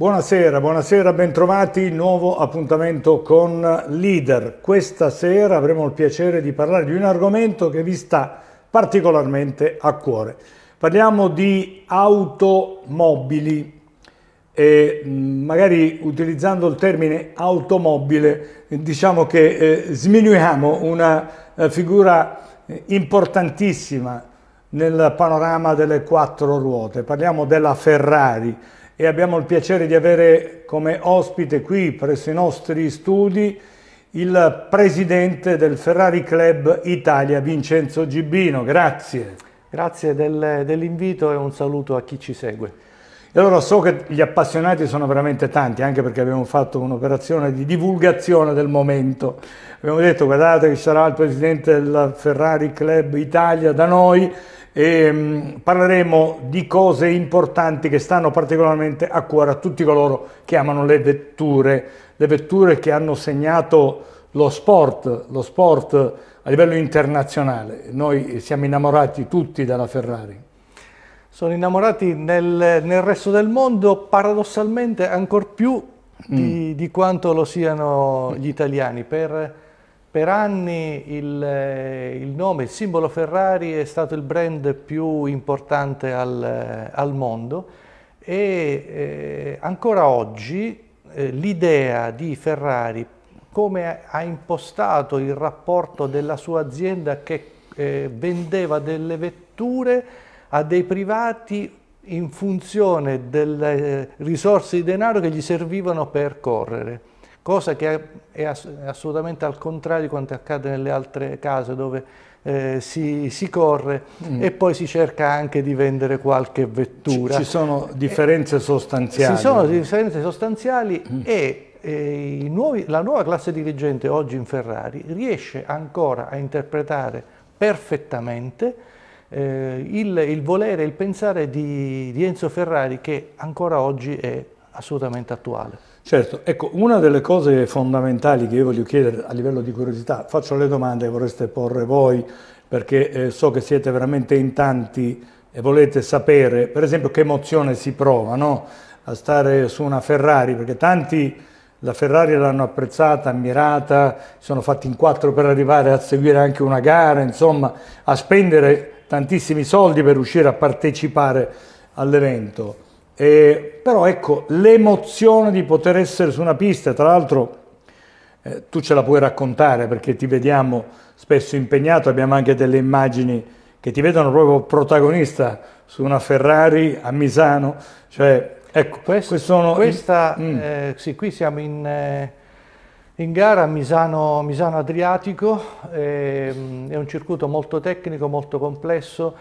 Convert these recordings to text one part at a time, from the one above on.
Buonasera, buonasera, bentrovati, nuovo appuntamento con Leader. Questa sera avremo il piacere di parlare di un argomento che vi sta particolarmente a cuore. Parliamo di automobili e mm, magari utilizzando il termine automobile diciamo che eh, sminuiamo una eh, figura eh, importantissima nel panorama delle quattro ruote. Parliamo della Ferrari e abbiamo il piacere di avere come ospite qui presso i nostri studi il presidente del Ferrari Club Italia, Vincenzo Gibbino. Grazie. Grazie del, dell'invito e un saluto a chi ci segue. E allora so che gli appassionati sono veramente tanti, anche perché abbiamo fatto un'operazione di divulgazione del momento. Abbiamo detto, guardate che ci sarà il presidente del Ferrari Club Italia da noi, e ehm, parleremo di cose importanti che stanno particolarmente a cuore a tutti coloro che amano le vetture, le vetture che hanno segnato lo sport, lo sport a livello internazionale. Noi siamo innamorati tutti della Ferrari. Sono innamorati nel, nel resto del mondo, paradossalmente ancor più di, mm. di quanto lo siano gli italiani, per per anni il, eh, il, nome, il simbolo Ferrari è stato il brand più importante al, eh, al mondo e eh, ancora oggi eh, l'idea di Ferrari, come ha impostato il rapporto della sua azienda che eh, vendeva delle vetture a dei privati in funzione delle eh, risorse di denaro che gli servivano per correre cosa che è assolutamente al contrario di quanto accade nelle altre case dove eh, si, si, corre mm. e poi si cerca anche di vendere qualche vettura. Ci, ci sono eh, differenze eh, sostanziali. Ci sono differenze sostanziali mm. e eh, nuovi, la nuova classe dirigente oggi in Ferrari riesce ancora a interpretare perfettamente eh, il, il, volere e il pensare di, di Enzo Ferrari che ancora oggi è assolutamente attuale. Certo, ecco, una delle cose fondamentali che io voglio chiedere a livello di curiosità, faccio le domande che vorreste porre voi, perché eh, so che siete veramente in tanti e volete sapere, per esempio, che emozione si prova no? a stare su una Ferrari, perché tanti la Ferrari l'hanno apprezzata, ammirata, sono fatti in quattro per arrivare a seguire anche una gara, insomma, a spendere tantissimi soldi per riuscire a partecipare all'evento. Eh, però ecco, l'emozione di poter essere su una pista, tra l'altro eh, tu ce la puoi raccontare perché ti vediamo spesso impegnato, abbiamo anche delle immagini che ti vedono proprio protagonista su una Ferrari a Misano, cioè ecco, questo, sono questa, in, mm. eh, sì, qui siamo in, eh, in gara a Misano, Misano Adriatico, ehm, è un circuito molto tecnico, molto complesso,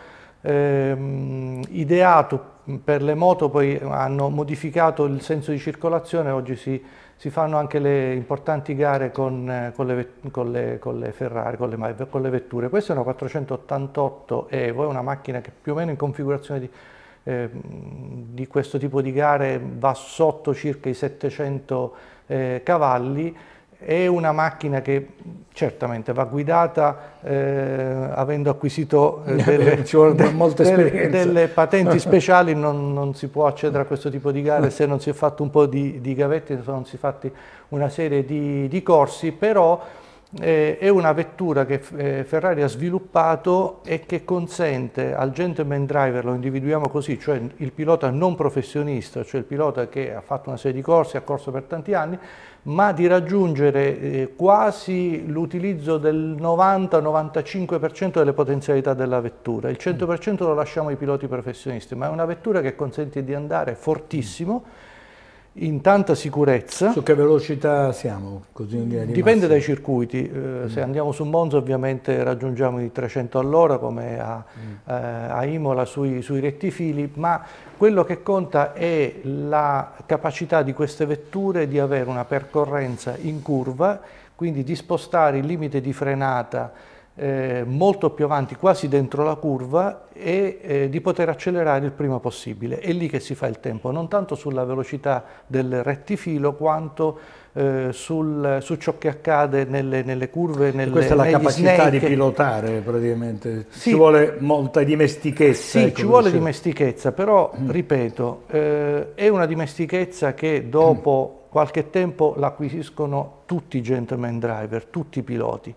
ehm, ideato mm, per le moto, poi hanno modificato il senso di circolazione, oggi si, si fanno anche le importanti gare con, eh, con, le, con, le, con le, Ferrari, le, con le, vetture. Questa è una 488 Evo, è una macchina che più o meno in configurazione di, eh, di questo tipo di gare va sotto circa i 700 eh, cavalli, è una macchina che certamente va guidata eh, avendo acquisito eh, delle, delle, delle, patenti speciali, non, non, si può accedere a questo tipo di gare se non si è fatto un po' di, di gavetti, se non si è fatti una serie di, di corsi, però eh, è una vettura che eh, Ferrari ha sviluppato e che consente al gentleman driver, lo individuiamo così, cioè il pilota non professionista, cioè il pilota che ha fatto una serie di corsi, ha corso per tanti anni, ma di raggiungere eh, quasi l'utilizzo del 90-95% delle potenzialità della vettura. Il 100% lo lasciamo ai piloti professionisti, ma è una vettura che consente di andare fortissimo in tanta sicurezza. Su che velocità siamo? Dipende dai circuiti, eh, mm. se andiamo su Monza ovviamente raggiungiamo i 300 all'ora come a, mm. eh, a Imola sui, sui rettifili, ma quello che conta è la capacità di queste vetture di avere una percorrenza in curva, quindi di spostare il limite di frenata eh, molto più avanti, quasi dentro la curva, e eh, di poter accelerare il prima possibile. È lì che si fa il tempo, non tanto sulla velocità del rettifilo, quanto eh, sul, su ciò che accade nelle, nelle curve, nelle, e Questa è la capacità snake. di pilotare praticamente, sì, ci vuole molta dimestichezza. Sì, ecco ci vuole dicevo. dimestichezza, però, mm. ripeto, eh, è una dimestichezza che dopo mm. qualche tempo l'acquisiscono tutti i gentleman driver, tutti i piloti.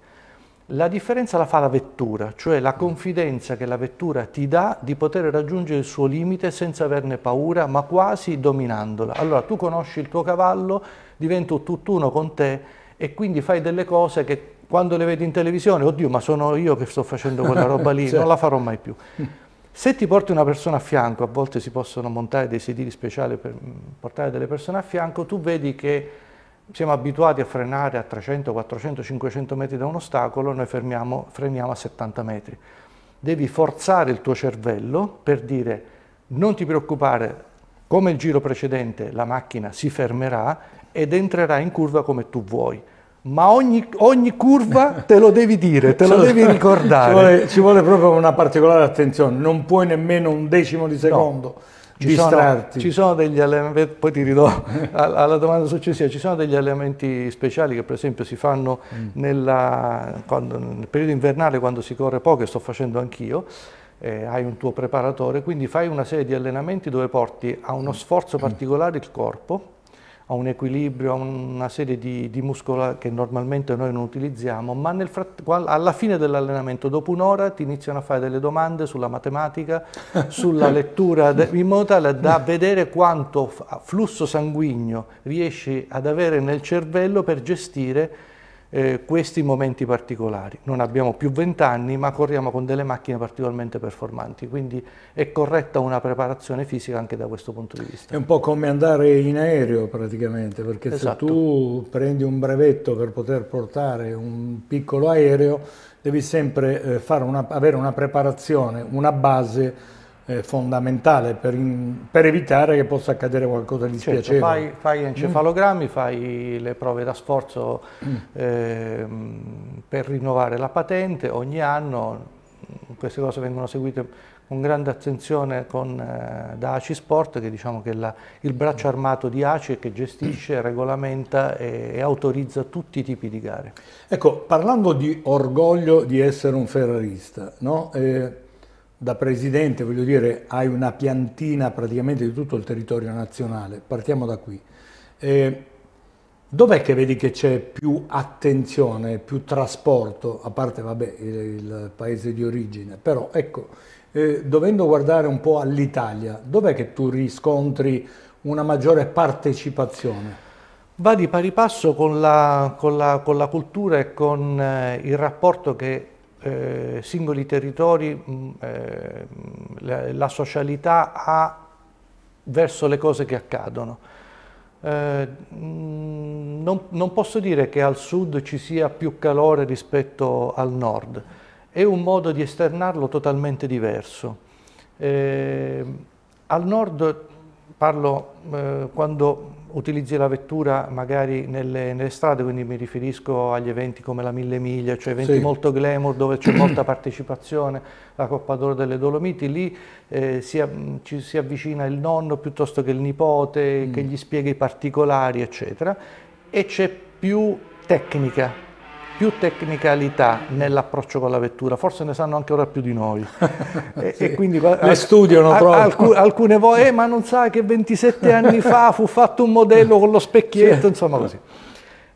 La differenza la fa la vettura, cioè la confidenza che la vettura ti dà di poter raggiungere il suo limite senza averne paura, ma quasi dominandola. Allora tu conosci il tuo cavallo, divento tutt'uno con te e quindi fai delle cose che quando le vedi in televisione, oddio, ma sono io che sto facendo quella roba lì, certo. non la farò mai più. Se ti porti una persona a fianco, a volte si possono montare dei sedili speciali per mm, portare delle persone a fianco, tu vedi che siamo abituati a frenare a 300, 400, 500 metri da un ostacolo, noi fermiamo, freniamo a 70 metri. Devi forzare il tuo cervello per dire non ti preoccupare, come il giro precedente la macchina si fermerà ed entrerà in curva come tu vuoi ma ogni, ogni, curva te lo devi dire, te lo devi ricordare. Ci vuole, ci vuole, proprio una particolare attenzione, non puoi nemmeno un decimo di secondo. No. Ci distrarti. Sono, ci sono degli elementi, poi ti ridò alla domanda successiva, ci sono degli elementi speciali che per esempio si fanno mm. nella, quando, nel periodo invernale quando si corre poco, e sto facendo anch'io, eh, hai un tuo preparatore, quindi fai una serie di allenamenti dove porti a uno sforzo mm. particolare il corpo, a un equilibrio, a una serie di, di muscola che normalmente noi non utilizziamo, ma alla fine dell'allenamento, dopo un'ora, ti iniziano a fare delle domande sulla matematica, sulla lettura, in modo tale da vedere quanto flusso sanguigno riesci ad avere nel cervello per gestire eh, questi momenti particolari. Non abbiamo più 20 anni, ma corriamo con delle macchine particolarmente performanti, quindi è corretta una preparazione fisica anche da questo punto di vista. È un po' come andare in aereo praticamente, perché esatto. se tu prendi un brevetto per poter portare un piccolo aereo, devi sempre eh, una, avere una preparazione, una base eh, fondamentale per, in, per, evitare che possa accadere qualcosa di certo, spiacevole. Fai, fai mm. encefalogrammi, mm. fai le prove da sforzo eh, per rinnovare la patente ogni anno, mm, queste cose vengono seguite con grande attenzione con, eh, da ACI Sport, che diciamo che è il braccio armato di ACI che gestisce, regolamenta e, e, autorizza tutti i tipi di gare. Ecco, parlando di orgoglio di essere un ferrarista, no? eh, da presidente, voglio dire, hai una piantina praticamente di tutto il territorio nazionale, partiamo da qui. Eh, Dov'è che vedi che c'è più attenzione, più trasporto, a parte vabbè, il, il paese di origine, però ecco, eh, dovendo guardare un po' all'Italia, dov'è che tu riscontri una maggiore partecipazione? Va di pari passo con la, con la, con la cultura e con eh, il rapporto che eh, singoli territori mh, mm, eh, la, la, socialità ha verso le cose che accadono. Eh, mm, non, non, posso dire che al sud ci sia più calore rispetto al nord, è un modo di esternarlo totalmente diverso. Eh, al nord parlo eh, quando utilizzi la vettura magari nelle, nelle, strade, quindi mi riferisco agli eventi come la Mille Miglia, cioè eventi sì. molto glamour dove c'è molta partecipazione, la Coppa d'Oro delle Dolomiti, lì eh, si, ci si avvicina il nonno piuttosto che il nipote mm. che gli spiega i particolari, eccetera, e c'è più tecnica, più tecnicalità nell'approccio con la vettura, forse ne sanno anche ora più di noi. e, sì. e quindi, Le studiano proprio. Alcune, alcune volte, eh, ma non sai che 27 anni fa fu fatto un modello con lo specchietto, sì. insomma così.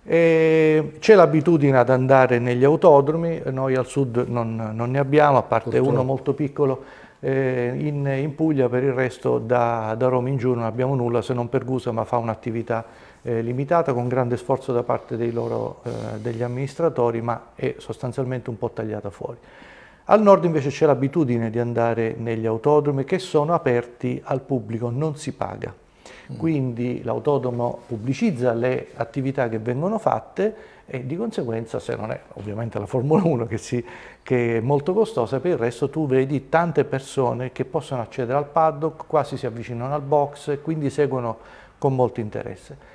C'è l'abitudine ad andare negli autodromi, noi al sud non, non ne abbiamo, a parte Purtroppo. uno molto piccolo eh, in, in, Puglia, per il resto da, da Roma in giù non abbiamo nulla se non per Gusa, ma fa un'attività eh, limitata con grande sforzo da parte loro, eh, degli amministratori, ma è sostanzialmente un po' tagliata fuori. Al nord invece c'è l'abitudine di andare negli autodromi che sono aperti al pubblico, non si paga. Mm. Quindi l'autodromo pubblicizza le attività che vengono fatte e di conseguenza, se non è ovviamente la Formula 1 che, si, che è molto costosa, per il resto tu vedi tante persone che possono accedere al paddock, quasi si avvicinano al box e quindi seguono con molto interesse.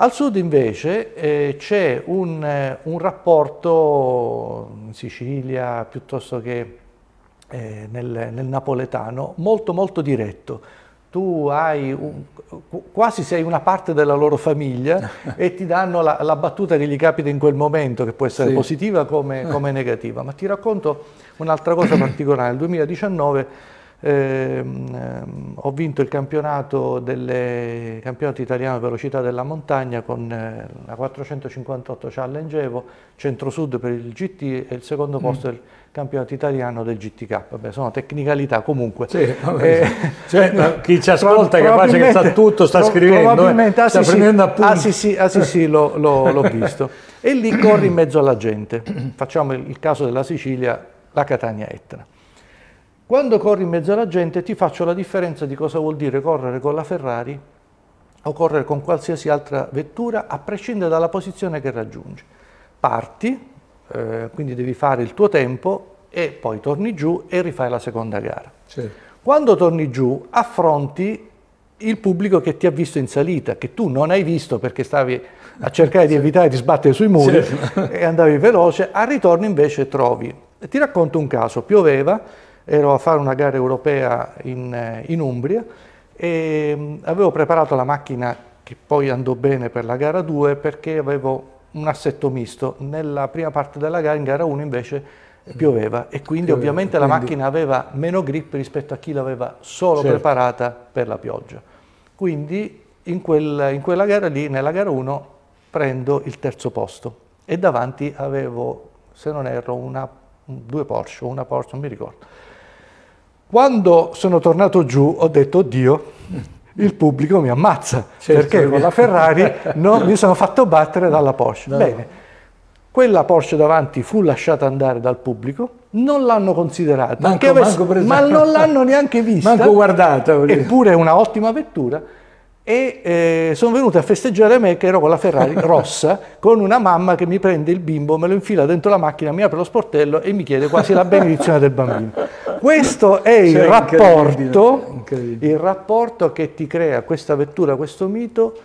Al sud invece eh, c'è un, eh, un, rapporto in Sicilia piuttosto che eh, nel, nel, napoletano molto molto diretto. Tu hai un, quasi sei una parte della loro famiglia e ti danno la, la, battuta che gli capita in quel momento, che può essere sì. positiva come, come negativa. Ma ti racconto un'altra cosa particolare. Nel 2019 eh, ho vinto il campionato, delle, campionato, italiano velocità della montagna con eh, la 458 Challengevo, centro-sud per il GT e il secondo mm. posto mm. del campionato italiano del GTK. Vabbè, sono tecnicalità comunque. Sì, vabbè, eh, cioè, chi ci ascolta è capace che sa tutto, sta scrivendo, eh. probabilmente, ah, sta sì, prendendo appunti. Ah sì sì, ah, sì, sì l'ho visto. E lì corri in mezzo alla gente. Facciamo il, il caso della Sicilia, la Catania Etna. Quando corri in mezzo alla gente ti faccio la differenza di cosa vuol dire correre con la Ferrari o correre con qualsiasi altra vettura a prescindere dalla posizione che raggiungi. Parti, eh, quindi devi fare il tuo tempo e poi torni giù e rifai la seconda gara. Sì. Quando torni giù affronti il pubblico che ti ha visto in salita, che tu non hai visto perché stavi a cercare di evitare di sbattere sui muri sì. e andavi veloce, al ritorno invece trovi. Ti racconto un caso, pioveva, ero a fare una gara europea in, eh, in Umbria e mm, avevo preparato la macchina che poi andò bene per la gara 2 perché avevo un assetto misto. Nella prima parte della gara, in gara 1 invece pioveva e quindi pioveva, ovviamente quindi... la macchina aveva meno grip rispetto a chi l'aveva solo certo. preparata per la pioggia. Quindi in, quel, in, quella gara lì, nella gara 1, prendo il terzo posto e davanti avevo, se non erro, una, due Porsche, una Porsche, non mi ricordo. Quando sono tornato giù ho detto, oddio, il pubblico mi ammazza, certo, perché con la Ferrari no, mi sono fatto battere dalla Porsche. No. Bene, quella Porsche davanti fu lasciata andare dal pubblico, non l'hanno considerata, manco, avesse, manco ma non l'hanno neanche vista, manco guardata, eppure è una ottima vettura, e eh, sono venuti a festeggiare me che ero con la Ferrari rossa, con una mamma che mi prende il bimbo, me lo infila dentro la macchina, mi apre lo sportello e mi chiede quasi la benedizione del bambino. Questo è il, cioè, rapporto, incredibile, incredibile. il rapporto che ti crea questa vettura, questo mito,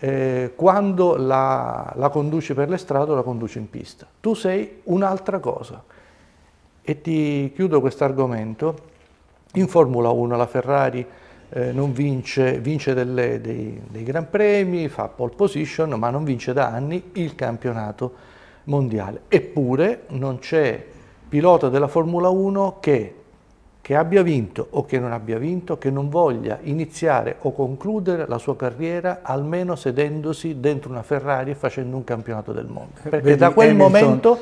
eh, quando la, la conduci per le strade o la conduci in pista. Tu sei un'altra cosa. E ti chiudo questo argomento. In Formula 1 la Ferrari eh, vince, vince delle, dei, dei Gran Premi, fa pole position, ma non vince da anni il campionato mondiale. Eppure non c'è pilota della Formula 1 che, che abbia vinto o che non abbia vinto, che non voglia iniziare o concludere la sua carriera almeno sedendosi dentro una Ferrari e facendo un campionato del mondo. Perché vedi da quel Hamilton, momento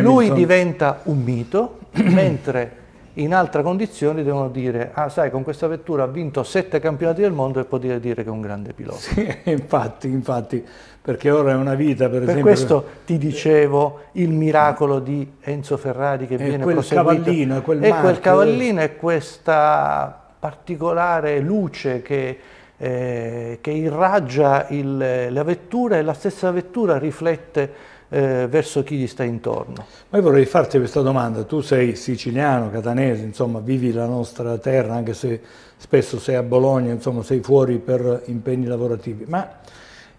lui diventa un mito, mentre in altra condizione devono dire, ah sai, con questa vettura ha vinto sette campionati del mondo e può dire che è un grande pilota. Sì, infatti, infatti, perché ora è una vita, per, per esempio... Per questo ti dicevo il miracolo di Enzo Ferrari che eh, viene quel proseguito. Cavallino, eh, quel e quel cavallino e questa particolare luce che... Eh, che irraggia il, la vettura e la stessa vettura riflette eh, verso chi gli sta intorno. Ma io vorrei farti questa domanda, tu sei siciliano, catanese, insomma vivi la nostra terra anche se spesso sei a Bologna, insomma sei fuori per impegni lavorativi, ma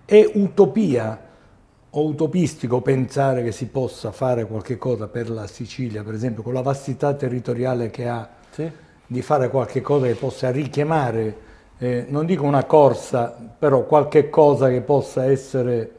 è utopia o utopistico pensare che si possa fare qualche cosa per la Sicilia, per esempio con la vastità territoriale che ha, sì. di fare qualche cosa che possa richiamare, eh, non dico una corsa, però qualche cosa che possa essere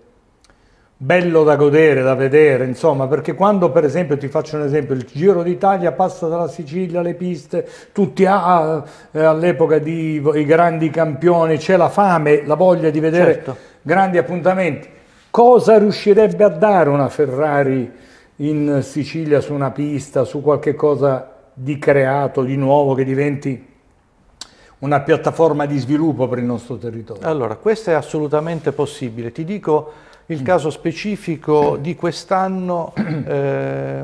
bello da godere, da vedere, insomma, perché quando per esempio, ti faccio un esempio, il Giro d'Italia passa dalla Sicilia alle piste, tutti ah, ah eh, all'epoca dei grandi campioni, c'è la fame, la voglia di vedere certo. grandi appuntamenti. Cosa riuscirebbe a dare una Ferrari in Sicilia su una pista, su qualche cosa di creato, di nuovo, che diventi una piattaforma di sviluppo per il nostro territorio? Allora, questo è assolutamente possibile. Ti dico il caso specifico di quest'anno, eh,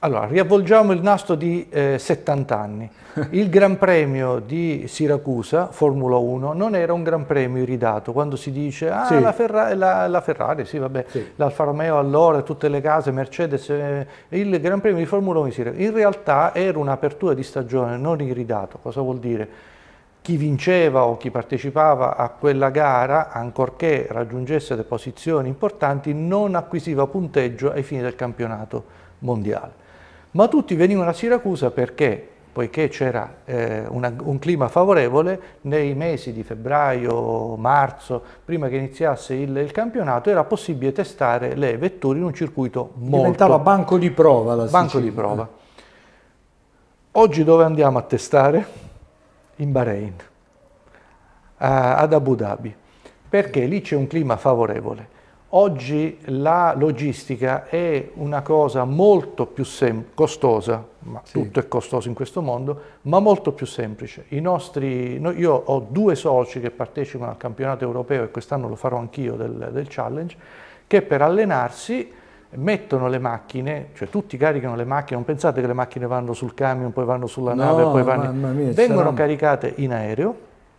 allora riavvolgiamo il nastro di eh, 70 anni. Il Gran Premio di Siracusa, Formula 1, non era un Gran Premio iridato, quando si dice ah, sì. la, Ferra la, la, Ferrari, sì, vabbè, sì. l'Alfa Romeo allora, tutte le case, Mercedes, eh, il Gran Premio di Formula 1 di Siracusa. In realtà era un'apertura di stagione non iridato, cosa vuol dire? chi vinceva o chi partecipava a quella gara, ancorché raggiungesse le posizioni importanti, non acquisiva punteggio ai fini del campionato mondiale. Ma tutti venivano a Siracusa perché poiché c'era eh, un clima favorevole, nei mesi di febbraio, marzo, prima che iniziasse il, il, campionato, era possibile testare le vetture in un circuito molto... Diventava banco di prova la Sicilia. Banco di prova. Oggi dove andiamo a testare? in Bahrain, a, ad Abu Dhabi, perché lì c'è un clima favorevole. Oggi la logistica è una cosa molto più costosa, ma sì. tutto è costoso in questo mondo, ma molto più semplice. Nostri, noi, io ho due soci che partecipano al campionato europeo e quest'anno lo farò anch'io del, del challenge, che per allenarsi mettono le macchine, cioè tutti caricano le macchine, non pensate che le macchine vanno sul camion, poi vanno sulla no, nave, poi vanno... Mia, vengono sarà... caricate in aereo,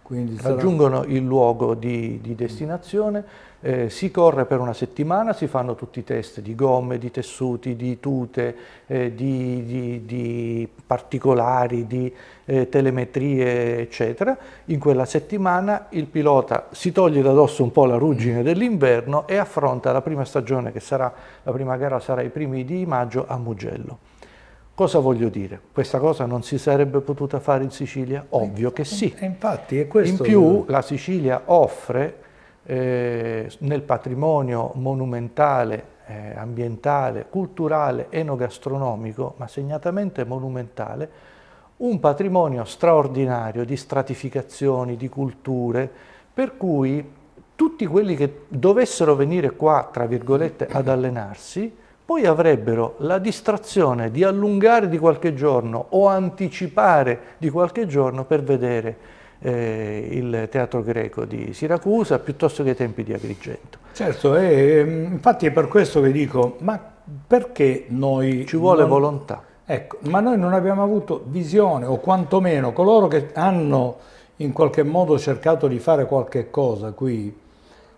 quindi Raggiungono sarà... il luogo di, di destinazione, eh, si corre per una settimana, si fanno tutti i test di gomme, di tessuti, di tute, eh, di, di, di, particolari, di eh, telemetrie, eccetera. In quella settimana il pilota si toglie da dosso un po' la ruggine dell'inverno e affronta la prima stagione che sarà, la prima gara sarà i primi di maggio a Mugello. Cosa voglio dire? Questa cosa non si sarebbe potuta fare in Sicilia? Ovvio che sì. infatti è questo. In più la Sicilia offre eh, nel patrimonio monumentale, eh, ambientale, culturale, enogastronomico, ma segnatamente monumentale, un patrimonio straordinario di stratificazioni, di culture, per cui tutti quelli che dovessero venire qua, tra virgolette, ad allenarsi, poi avrebbero la distrazione di allungare di qualche giorno o anticipare di qualche giorno per vedere eh, il teatro greco di Siracusa piuttosto che i tempi di Agrigento. Certo, e, ehm, infatti è per questo che dico, ma perché noi... Ci vuole non... volontà. Ecco, ma noi non abbiamo avuto visione, o quantomeno coloro che hanno in qualche modo cercato di fare qualche cosa qui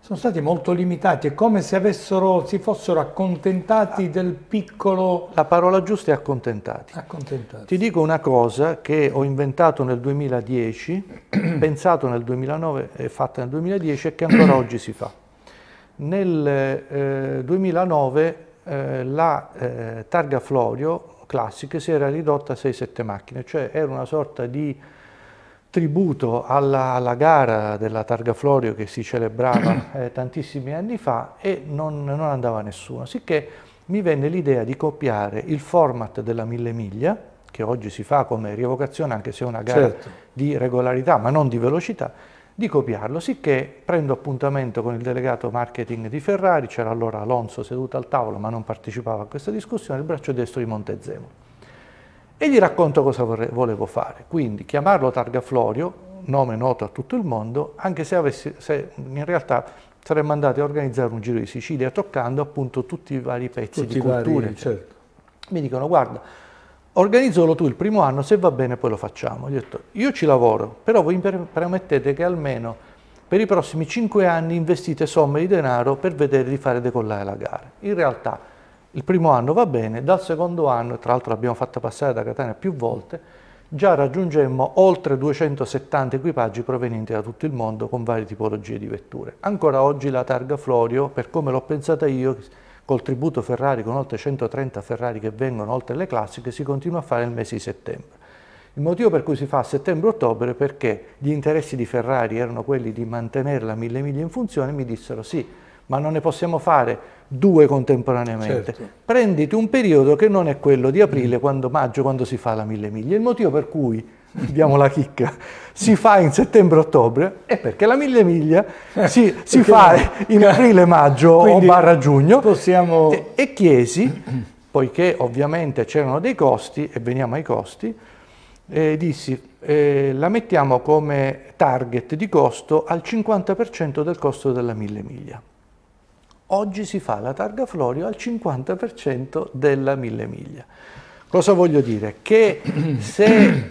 sono stati molto limitati, è come se avessero, si fossero accontentati del piccolo... La parola giusta è accontentati. accontentati. Ti dico una cosa che ho inventato nel 2010, pensato nel 2009 e fatta nel 2010 e che ancora oggi si fa. Nel eh, 2009 eh, la eh, targa Florio classiche si era ridotta a 6-7 macchine, cioè era una sorta di tributo alla, alla, gara della Targa Florio che si celebrava eh, tantissimi anni fa e non, non andava nessuno, sicché mi venne l'idea di copiare il format della Mille Miglia, che oggi si fa come rievocazione anche se è una gara certo. di regolarità ma non di velocità, di copiarlo, sicché prendo appuntamento con il delegato marketing di Ferrari, c'era allora Alonso seduto al tavolo ma non partecipava a questa discussione, il braccio destro di Montezemolo e gli racconto cosa vorrei, volevo fare. Quindi chiamarlo Targa Florio, nome noto a tutto il mondo, anche se, avessi, se in realtà saremmo andati a organizzare un giro di Sicilia toccando appunto tutti i vari pezzi tutti di cultura. Vari, certo. Mi dicono guarda, organizzalo tu il primo anno, se va bene poi lo facciamo. Gli ho detto io ci lavoro, però voi permettete che almeno per i prossimi cinque anni investite somme di denaro per vedere di fare decollare la gara. In realtà il primo anno va bene, dal secondo anno, tra l'altro l'abbiamo fatta passare da Catania più volte, già raggiungemmo oltre 270 equipaggi provenienti da tutto il mondo con varie tipologie di vetture. Ancora oggi la targa Florio, per come l'ho pensata io, col tributo Ferrari con oltre 130 Ferrari che vengono oltre le classiche, si continua a fare nel mese di settembre. Il motivo per cui si fa a settembre-ottobre è perché gli interessi di Ferrari erano quelli di mantenere la 1000 miglia in funzione, e mi dissero sì, ma non ne possiamo fare due contemporaneamente. Certo. Prenditi un periodo che non è quello di aprile, quando, maggio, quando si fa la mille miglia. Il motivo per cui, diamo la chicca, si fa in settembre-ottobre è perché la mille miglia eh, si, si fa in aprile-maggio o barra giugno. Possiamo... E, e chiesi, poiché ovviamente c'erano dei costi, e veniamo ai costi, eh, dissi eh, la mettiamo come target di costo al 50% del costo della mille miglia. Oggi si fa la targa Florio al 50% della mille miglia. Cosa voglio dire? Che se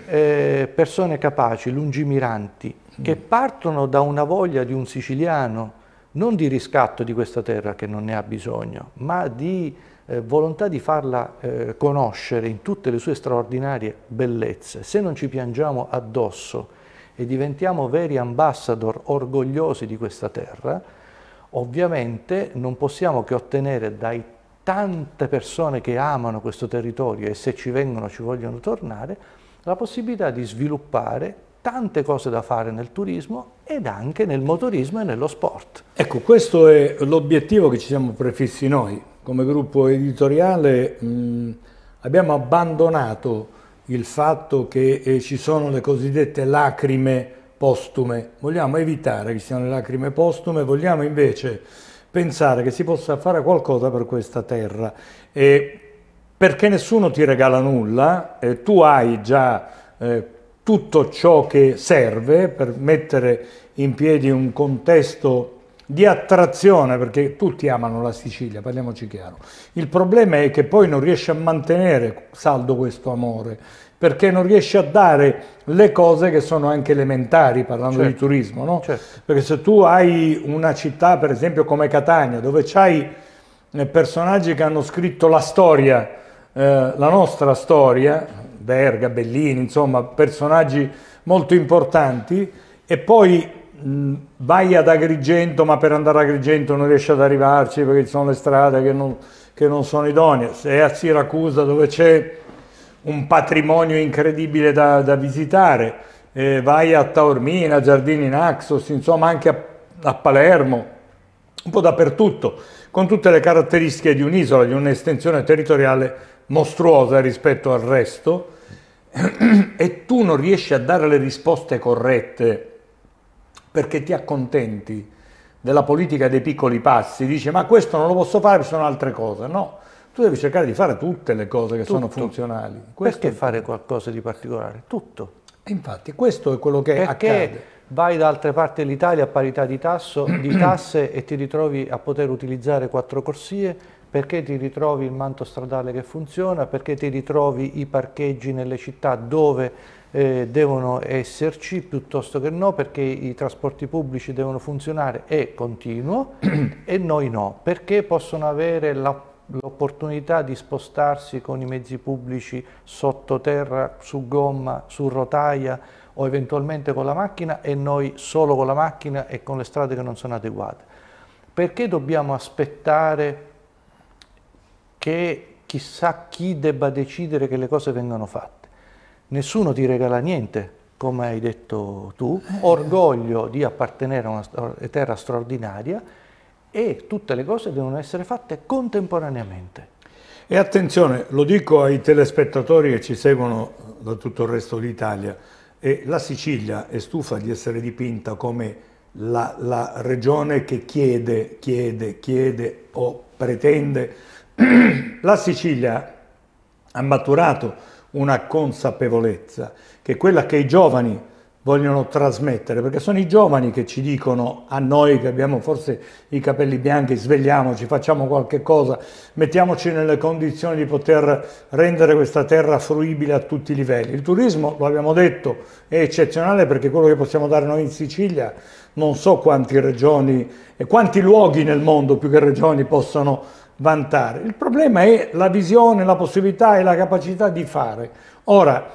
eh, persone capaci, lungimiranti, che mm. partono da una voglia di un siciliano, non di riscatto di questa terra che non ne ha bisogno, ma di eh, volontà di farla eh, conoscere in tutte le sue straordinarie bellezze, se non ci piangiamo addosso e diventiamo veri ambassador orgogliosi di questa terra, Ovviamente non possiamo che ottenere dai tante persone che amano questo territorio e se ci vengono ci vogliono tornare, la possibilità di sviluppare tante cose da fare nel turismo ed anche nel motorismo e nello sport. Ecco, questo è l'obiettivo che ci siamo prefissi noi. Come gruppo editoriale mh, mm, abbiamo abbandonato il fatto che eh, ci sono le cosiddette lacrime postume, vogliamo evitare che siano le lacrime postume, vogliamo invece pensare che si possa fare qualcosa per questa terra e perché nessuno ti regala nulla, eh, tu hai già eh, tutto ciò che serve per mettere in piedi un contesto di attrazione, perché tutti amano la Sicilia, parliamoci chiaro. Il problema è che poi non riesci a mantenere saldo questo amore perché non riesci a dare le cose che sono anche elementari parlando certo. di turismo, no? certo. perché se tu hai una città per esempio come Catania dove c'hai eh, personaggi che hanno scritto la storia, eh, la nostra storia, Verga, Bellini, insomma personaggi molto importanti e poi mh, vai ad Agrigento ma per andare ad Agrigento non riesci ad arrivarci perché ci sono le strade che non, che non sono idonee, sei a Siracusa dove c'è un patrimonio incredibile da, da visitare, eh, vai a Taormina, Giardini Naxos, insomma anche a, a Palermo, un po' dappertutto, con tutte le caratteristiche di un'isola, di un'estensione territoriale mostruosa rispetto al resto, e tu non riesci a dare le risposte corrette perché ti accontenti della politica dei piccoli passi, dici ma questo non lo posso fare, ci sono altre cose, no, tu devi cercare di fare tutte le cose che Tutto. sono funzionali. Questo Perché fare qualcosa di particolare? Tutto. Infatti, questo è quello che Perché accade. vai da altre parti dell'Italia a parità di, tasso, di tasse e ti ritrovi a poter utilizzare quattro corsie perché ti ritrovi il manto stradale che funziona, perché ti ritrovi i parcheggi nelle città dove eh, devono esserci piuttosto che no, perché i trasporti pubblici devono funzionare e continuo e noi no, perché possono avere la l'opportunità di spostarsi con i mezzi pubblici sottoterra, su gomma, su rotaia o eventualmente con la macchina e noi solo con la macchina e con le strade che non sono adeguate. Perché dobbiamo aspettare che chissà chi debba decidere che le cose vengano fatte? Nessuno ti regala niente, come hai detto tu, eh. orgoglio di appartenere a una terra straordinaria, e tutte le cose devono essere fatte contemporaneamente. E attenzione, lo dico ai telespettatori che ci seguono da tutto il resto d'Italia, la Sicilia è stufa di essere dipinta come la, la regione che chiede, chiede, chiede o pretende. la Sicilia ha maturato una consapevolezza che quella che i giovani vogliono trasmettere, perché sono i giovani che ci dicono a noi che abbiamo forse i capelli bianchi, svegliamoci, facciamo qualche cosa, mettiamoci nelle condizioni di poter rendere questa terra fruibile a tutti i livelli. Il turismo, lo abbiamo detto, è eccezionale perché quello che possiamo dare noi in Sicilia, non so quanti regioni e quanti luoghi nel mondo più che regioni possono vantare. Il problema è la visione, la possibilità e la capacità di fare. Ora,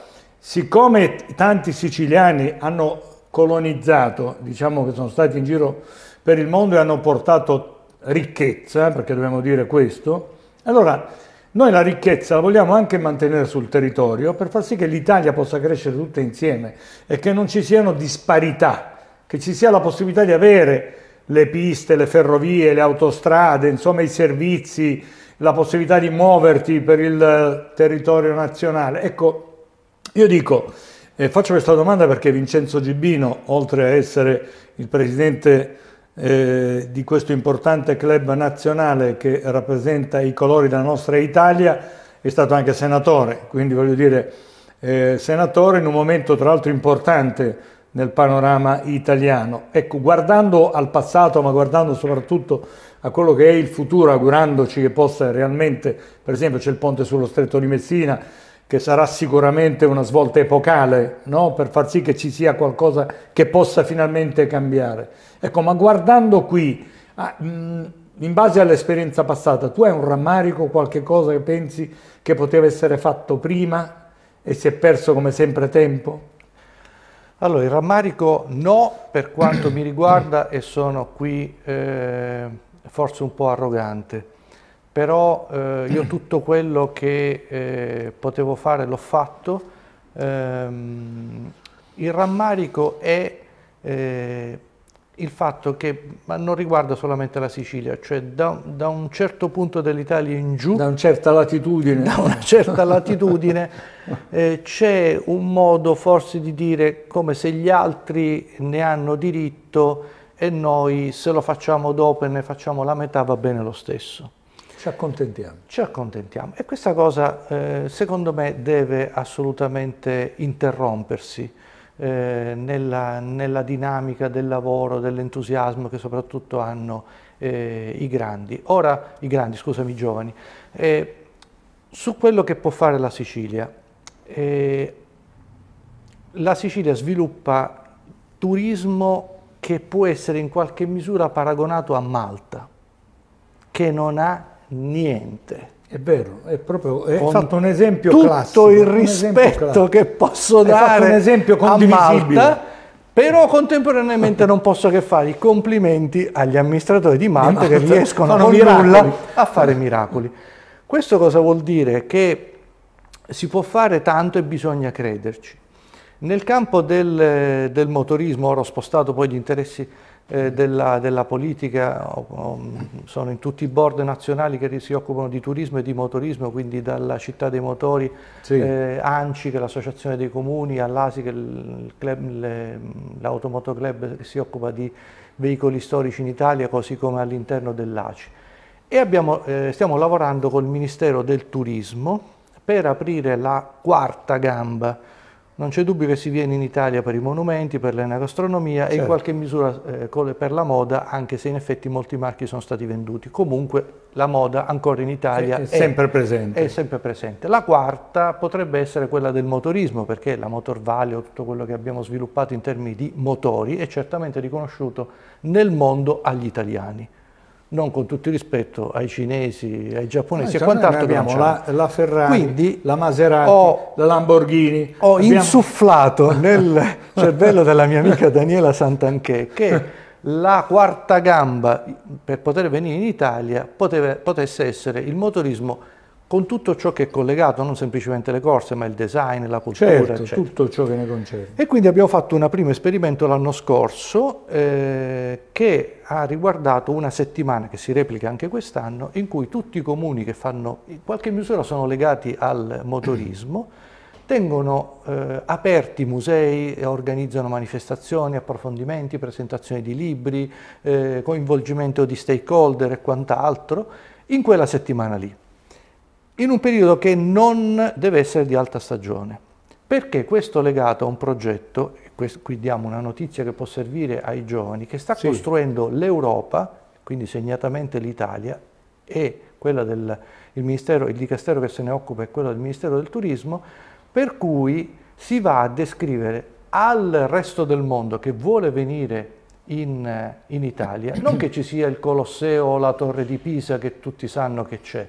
siccome tanti siciliani hanno colonizzato, diciamo che sono stati in giro per il mondo e hanno portato ricchezza, perché dobbiamo dire questo, allora noi la ricchezza la vogliamo anche mantenere sul territorio per far sì che l'Italia possa crescere tutta insieme e che non ci siano disparità, che ci sia la possibilità di avere le piste, le ferrovie, le autostrade, insomma i servizi, la possibilità di muoverti per il territorio nazionale. Ecco, io dico, eh, faccio questa domanda perché Vincenzo Gibbino, oltre a essere il presidente eh, di questo importante club nazionale che rappresenta i colori della nostra Italia, è stato anche senatore, quindi voglio dire eh, senatore in un momento tra l'altro importante nel panorama italiano. Ecco, guardando al passato, ma guardando soprattutto a quello che è il futuro, augurandoci che possa realmente, per esempio c'è il ponte sullo stretto di Messina, che sarà sicuramente una svolta epocale, no? per far sì che ci sia qualcosa che possa finalmente cambiare. Ecco, ma guardando qui, ah, mm, in base all'esperienza passata, tu hai un rammarico, qualche cosa che pensi che poteva essere fatto prima e si è perso come sempre tempo? Allora, il rammarico no per quanto mi riguarda e sono qui eh, forse un po' arrogante però eh, io tutto quello che eh, potevo fare l'ho fatto. Ehm, il rammarico è eh, il fatto che, ma non riguarda solamente la Sicilia, cioè da, da un certo punto dell'Italia in giù, da una certa latitudine, da una certa latitudine eh, c'è un modo forse di dire come se gli altri ne hanno diritto e noi se lo facciamo dopo e ne facciamo la metà va bene lo stesso. Ci accontentiamo. Ci accontentiamo. E questa cosa, eh, secondo me, deve assolutamente interrompersi eh, nella, nella, dinamica del lavoro, dell'entusiasmo che soprattutto hanno eh, i grandi. Ora, i grandi, scusami, i giovani. Eh, su quello che può fare la Sicilia, eh, la Sicilia sviluppa turismo che può essere in qualche misura paragonato a Malta, che non ha niente. È vero, è proprio è con fatto un esempio tutto classico. Tutto il rispetto che posso dare un esempio condivisibile. Malta, però contemporaneamente non posso che fare i complimenti agli amministratori di Malta, di Malta. che riescono con nulla a fare miracoli. Questo cosa vuol dire? Che si può fare tanto e bisogna crederci. Nel campo del, del motorismo, ora ho spostato poi gli interessi eh, della, della, politica, sono in tutti i board nazionali che si occupano di turismo e di motorismo, quindi dalla Città dei Motori, sì. eh, ANCI che è l'Associazione dei Comuni, all'ASI che è l'Automotoclub che si occupa di veicoli storici in Italia, così come all'interno dell'ACI. E abbiamo, eh, stiamo lavorando col Ministero del Turismo per aprire la quarta gamba non c'è dubbio che si viene in Italia per i monumenti, per l'energastronomia certo. e in certo. qualche misura eh, per la moda, anche se in effetti molti marchi sono stati venduti. Comunque la moda ancora in Italia è, è, sempre, è, presente. è sempre, presente. La quarta potrebbe essere quella del motorismo, perché la Motor Valley o tutto quello che abbiamo sviluppato in termini di motori è certamente riconosciuto nel mondo agli italiani non con tutto il rispetto ai cinesi, ai giapponesi e quant'altro abbiamo la, la, Ferrari, Quindi, la Maserati, ho, la Lamborghini. Ho abbiamo... insufflato nel cervello della mia amica Daniela Santanchè che la quarta gamba per poter venire in Italia poteva, potesse essere il motorismo con tutto ciò che è collegato, non semplicemente le corse, ma il design, la cultura, certo, tutto ciò che ne concerne. E quindi abbiamo fatto un primo esperimento l'anno scorso eh, che ha riguardato una settimana, che si replica anche quest'anno, in cui tutti i comuni che fanno, in qualche misura sono legati al motorismo, tengono eh, aperti musei, organizzano manifestazioni, approfondimenti, presentazioni di libri, eh, coinvolgimento di stakeholder e quant'altro, in quella settimana lì in un periodo che non deve essere di alta stagione. Perché questo legato a un progetto, qui diamo una notizia che può servire ai giovani, che sta sì. costruendo l'Europa, quindi segnatamente l'Italia, e quella del il ministero, il dicastero che se ne occupa è quello del Ministero del Turismo, per cui si va a descrivere al resto del mondo che vuole venire in, in Italia, non che ci sia il Colosseo o la Torre di Pisa che tutti sanno che c'è,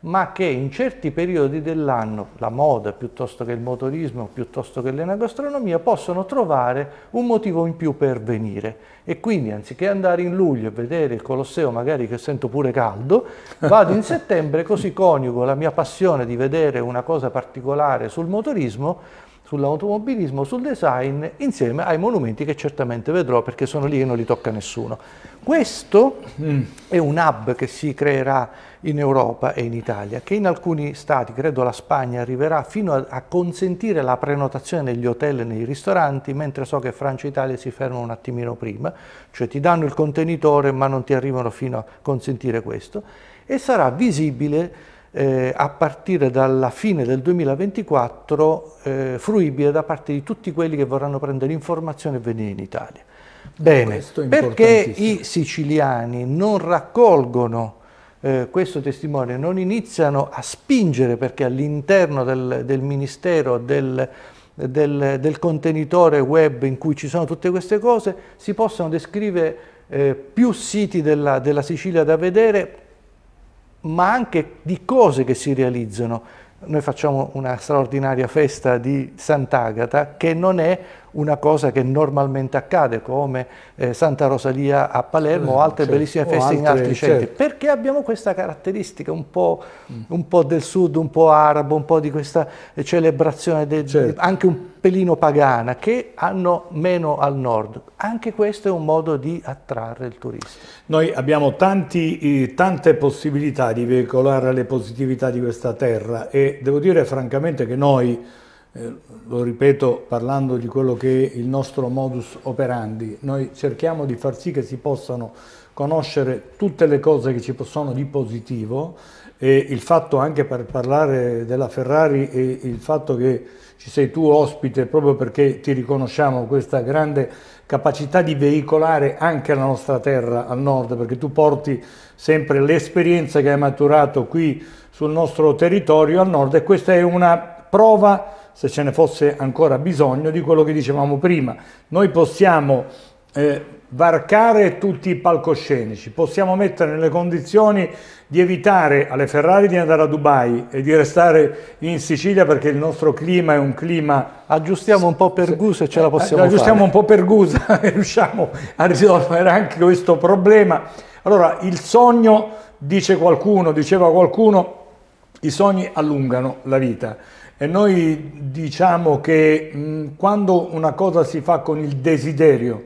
ma che in certi periodi dell'anno, la moda piuttosto che il motorismo, piuttosto che l'enagastronomia, possono trovare un motivo in più per venire. E quindi anziché andare in luglio e vedere il Colosseo, magari che sento pure caldo, vado in settembre, così coniugo la mia passione di vedere una cosa particolare sul motorismo, sull'automobilismo, sul design, insieme ai monumenti che certamente vedrò perché sono lì e non li tocca nessuno. Questo mm. è un hub che si creerà in Europa e in Italia, che in alcuni stati, credo la Spagna, arriverà fino a, a consentire la prenotazione negli hotel e nei ristoranti, mentre so che Francia e Italia si fermano un attimino prima, cioè ti danno il contenitore ma non ti arrivano fino a consentire questo, e sarà visibile eh, a partire dalla fine del 2024 eh, fruibile da parte di tutti quelli che vorranno prendere informazioni e venire in Italia. Bene, perché i siciliani non raccolgono eh, questo testimone, non iniziano a spingere perché all'interno del, del, ministero, del, del, del, contenitore web in cui ci sono tutte queste cose, si possono descrivere eh, più siti della, della Sicilia da vedere, ma anche di cose che si realizzano. Noi facciamo una straordinaria festa di Sant'Agata che non è una cosa che normalmente accade come eh, Santa Rosalia a Palermo o esatto, altre certo. bellissime feste altre, in altri centri. Certo. Perché abbiamo questa caratteristica un po', mm. un po', del sud, un po' arabo, un po' di questa eh, celebrazione de, certo. de, anche un pelino pagana che hanno meno al nord. Anche questo è un modo di attrarre il turista. Noi abbiamo tanti, eh, tante possibilità di veicolare le positività di questa terra e devo dire francamente che noi eh, lo ripeto parlando di quello che è il nostro modus operandi, noi cerchiamo di far sì che si possano conoscere tutte le cose che ci sono di positivo e il fatto anche per parlare della Ferrari e il fatto che ci sei tu ospite proprio perché ti riconosciamo questa grande capacità di veicolare anche la nostra terra al nord perché tu porti sempre l'esperienza che hai maturato qui sul nostro territorio al nord e questa è una prova se ce ne fosse ancora bisogno, di quello che dicevamo prima. Noi possiamo eh, varcare tutti i palcoscenici, possiamo mettere nelle condizioni di evitare alle Ferrari di andare a Dubai e di restare in Sicilia perché il nostro clima è un clima... Aggiustiamo un po' per Gusa e ce la eh, possiamo aggiustiamo fare. Aggiustiamo un po' per Gusa e riusciamo a risolvere anche questo problema. Allora, il sogno, dice qualcuno, diceva qualcuno, i sogni allungano la vita. E noi diciamo che mh, quando una cosa si fa con il desiderio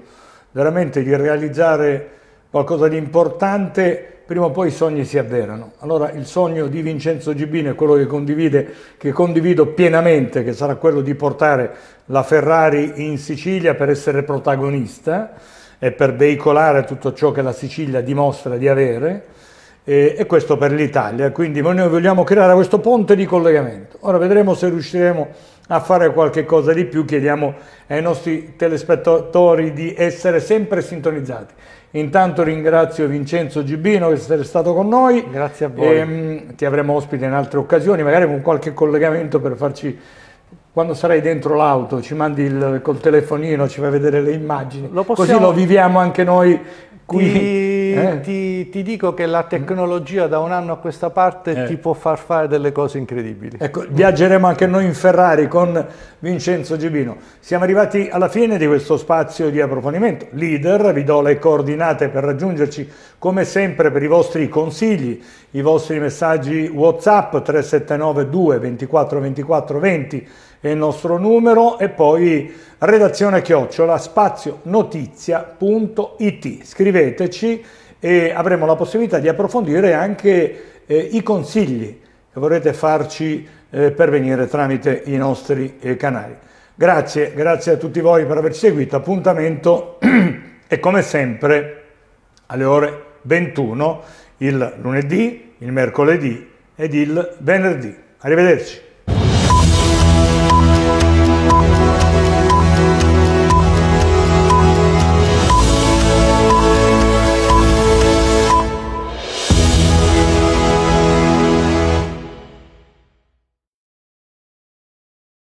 veramente di realizzare qualcosa di importante, prima o poi i sogni si avverano. Allora il sogno di Vincenzo Gibino è quello che, condivide, che condivido pienamente, che sarà quello di portare la Ferrari in Sicilia per essere protagonista e per veicolare tutto ciò che la Sicilia dimostra di avere eh, e questo per l'Italia. Quindi noi vogliamo creare questo ponte di collegamento. Ora vedremo se riusciremo a fare qualche cosa di più, chiediamo ai nostri telespettatori di essere sempre sintonizzati. Intanto ringrazio Vincenzo Gibino per essere stato con noi. Grazie a voi. E, ehm, ti avremo ospite in altre occasioni, magari con qualche collegamento per farci quando sarai dentro l'auto ci mandi il, col telefonino, ci fai vedere le immagini, lo possiamo... così lo viviamo anche noi quindi, ti, eh? eh? ti, ti, dico che la tecnologia da un anno a questa parte eh. ti può far fare delle cose incredibili. Ecco, viaggeremo anche noi in Ferrari con Vincenzo Gibino. Siamo arrivati alla fine di questo spazio di approfondimento. Leader, vi do le coordinate per raggiungerci come sempre per i vostri consigli, i vostri messaggi WhatsApp 3792 24 24 20 è il nostro numero e poi redazione chiocciola spazio notizia.it. Scriveteci e avremo la possibilità di approfondire anche eh, i consigli che vorrete farci eh, pervenire tramite i nostri eh, canali. Grazie, grazie a tutti voi per averci seguito. Appuntamento e come sempre alle ore 21 il lunedì, il mercoledì ed il venerdì. Arrivederci.